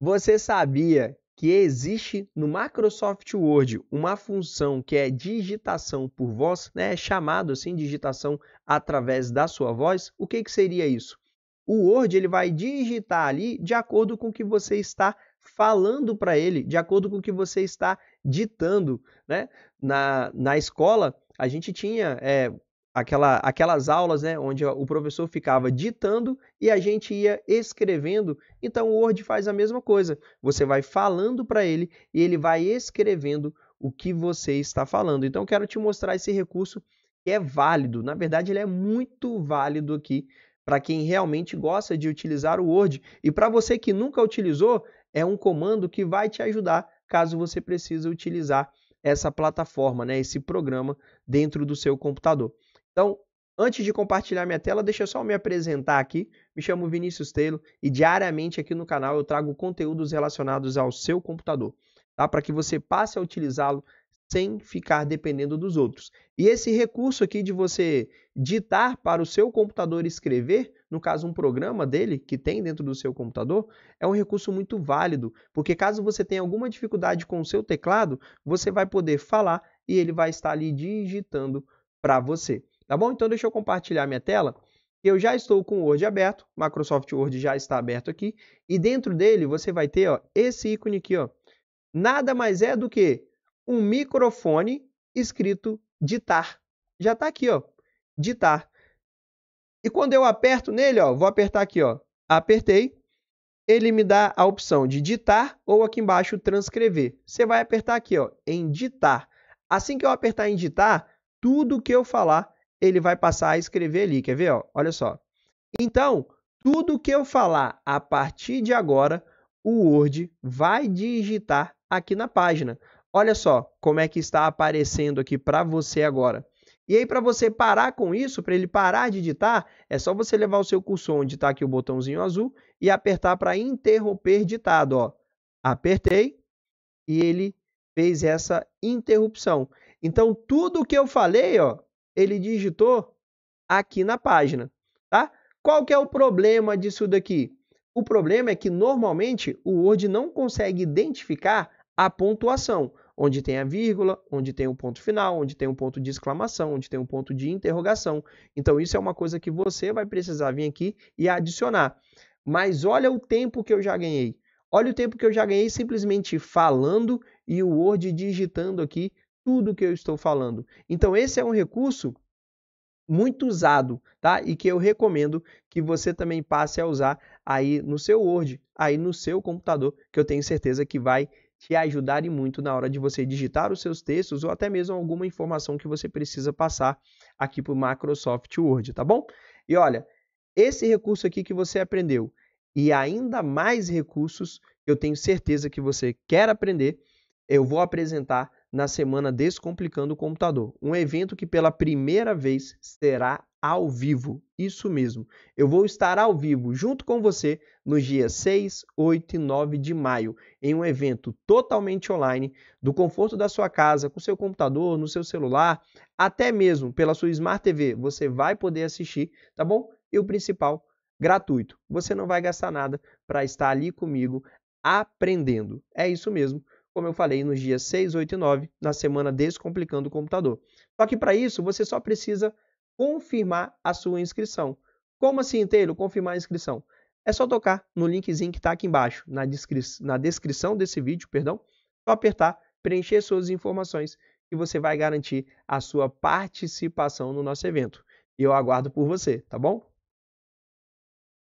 Você sabia que existe no Microsoft Word uma função que é digitação por voz, né? É chamado assim digitação através da sua voz? O que, que seria isso? O Word ele vai digitar ali de acordo com o que você está falando para ele, de acordo com o que você está ditando. Né? Na, na escola, a gente tinha é, aquela, aquelas aulas né, onde o professor ficava ditando e a gente ia escrevendo. Então o Word faz a mesma coisa. Você vai falando para ele e ele vai escrevendo o que você está falando. Então quero te mostrar esse recurso que é válido. Na verdade, ele é muito válido aqui para quem realmente gosta de utilizar o Word. E para você que nunca utilizou, é um comando que vai te ajudar caso você precise utilizar essa plataforma, né, esse programa dentro do seu computador. Então, antes de compartilhar minha tela, deixa eu só me apresentar aqui. Me chamo Vinícius Telo e diariamente aqui no canal eu trago conteúdos relacionados ao seu computador, tá? Para que você passe a utilizá-lo sem ficar dependendo dos outros. E esse recurso aqui de você ditar para o seu computador escrever, no caso um programa dele que tem dentro do seu computador, é um recurso muito válido, porque caso você tenha alguma dificuldade com o seu teclado, você vai poder falar e ele vai estar ali digitando para você. Tá bom? Então deixa eu compartilhar minha tela. Eu já estou com o Word aberto, Microsoft Word já está aberto aqui, e dentro dele você vai ter ó, esse ícone aqui. Ó. Nada mais é do que um microfone escrito ditar. Já está aqui, ó, ditar. E quando eu aperto nele, ó, vou apertar aqui, ó, apertei, ele me dá a opção de ditar ou aqui embaixo transcrever. Você vai apertar aqui ó, em ditar. Assim que eu apertar em ditar, tudo que eu falar ele vai passar a escrever ali. Quer ver? Ó? Olha só. Então, tudo que eu falar a partir de agora, o Word vai digitar aqui na página. Olha só como é que está aparecendo aqui para você agora. E aí, para você parar com isso, para ele parar de digitar, é só você levar o seu cursor onde está aqui o botãozinho azul e apertar para interromper ditado. Ó. Apertei e ele fez essa interrupção. Então, tudo que eu falei ó, ele digitou aqui na página, tá? Qual que é o problema disso daqui? O problema é que normalmente o Word não consegue identificar a pontuação, onde tem a vírgula, onde tem o um ponto final, onde tem um ponto de exclamação, onde tem um ponto de interrogação. Então isso é uma coisa que você vai precisar vir aqui e adicionar. Mas olha o tempo que eu já ganhei. Olha o tempo que eu já ganhei simplesmente falando e o Word digitando aqui tudo que eu estou falando. Então, esse é um recurso muito usado, tá? E que eu recomendo que você também passe a usar aí no seu Word, aí no seu computador, que eu tenho certeza que vai te ajudar e muito na hora de você digitar os seus textos ou até mesmo alguma informação que você precisa passar aqui para o Microsoft Word, tá bom? E olha, esse recurso aqui que você aprendeu e ainda mais recursos, que eu tenho certeza que você quer aprender, eu vou apresentar na semana Descomplicando o Computador. Um evento que pela primeira vez será ao vivo. Isso mesmo. Eu vou estar ao vivo junto com você nos dias 6, 8 e 9 de maio, em um evento totalmente online, do conforto da sua casa, com seu computador, no seu celular, até mesmo pela sua Smart TV. Você vai poder assistir, tá bom? E o principal, gratuito. Você não vai gastar nada para estar ali comigo aprendendo. É isso mesmo como eu falei, nos dias 6, 8 e 9, na semana Descomplicando o Computador. Só que para isso, você só precisa confirmar a sua inscrição. Como assim, Taylor? Confirmar a inscrição? É só tocar no linkzinho que está aqui embaixo, na, descri na descrição desse vídeo, perdão, só apertar, preencher suas informações e você vai garantir a sua participação no nosso evento. Eu aguardo por você, tá bom?